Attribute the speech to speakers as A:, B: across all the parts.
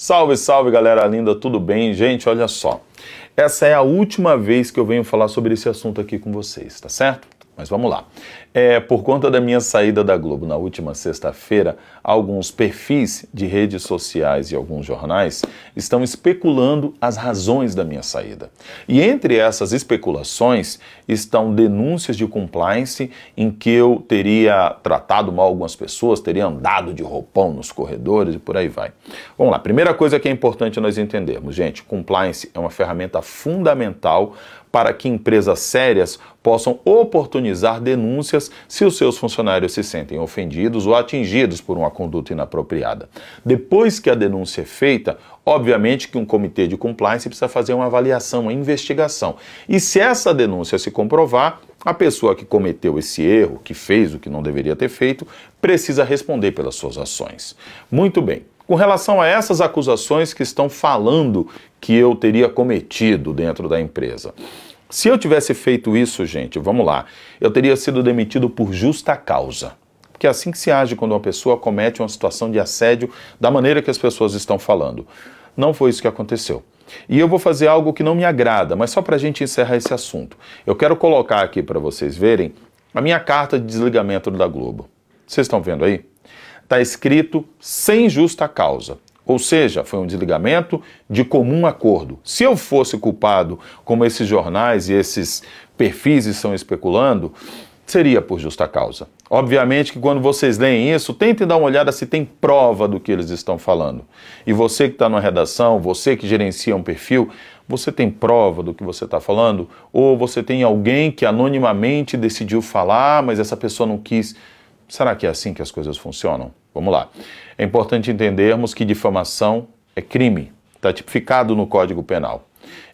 A: Salve, salve galera linda, tudo bem? Gente, olha só. Essa é a última vez que eu venho falar sobre esse assunto aqui com vocês, tá certo? Mas vamos lá. É, por conta da minha saída da Globo na última sexta-feira, alguns perfis de redes sociais e alguns jornais estão especulando as razões da minha saída. E entre essas especulações estão denúncias de compliance em que eu teria tratado mal algumas pessoas, teria andado de roupão nos corredores e por aí vai. Vamos lá. Primeira coisa que é importante nós entendermos, gente, compliance é uma ferramenta fundamental para que empresas sérias possam oportunizar denúncias se os seus funcionários se sentem ofendidos ou atingidos por uma conduta inapropriada. Depois que a denúncia é feita, obviamente que um comitê de compliance precisa fazer uma avaliação, uma investigação. E se essa denúncia se comprovar, a pessoa que cometeu esse erro, que fez o que não deveria ter feito, precisa responder pelas suas ações. Muito bem. Com relação a essas acusações que estão falando que eu teria cometido dentro da empresa. Se eu tivesse feito isso, gente, vamos lá, eu teria sido demitido por justa causa. Porque é assim que se age quando uma pessoa comete uma situação de assédio da maneira que as pessoas estão falando. Não foi isso que aconteceu. E eu vou fazer algo que não me agrada, mas só para a gente encerrar esse assunto. Eu quero colocar aqui para vocês verem a minha carta de desligamento da Globo. Vocês estão vendo aí? Está escrito sem justa causa. Ou seja, foi um desligamento de comum acordo. Se eu fosse culpado, como esses jornais e esses perfis estão especulando, seria por justa causa. Obviamente que quando vocês leem isso, tentem dar uma olhada se tem prova do que eles estão falando. E você que está na redação, você que gerencia um perfil, você tem prova do que você está falando? Ou você tem alguém que anonimamente decidiu falar, mas essa pessoa não quis? Será que é assim que as coisas funcionam? Vamos lá. É importante entendermos que difamação é crime, está tipificado no Código Penal.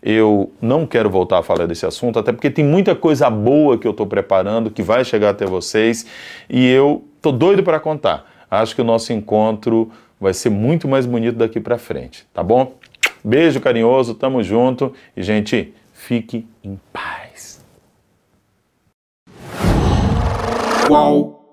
A: Eu não quero voltar a falar desse assunto, até porque tem muita coisa boa que eu estou preparando que vai chegar até vocês e eu estou doido para contar. Acho que o nosso encontro vai ser muito mais bonito daqui para frente, tá bom? Beijo carinhoso, tamo junto e, gente, fique em paz. Qual?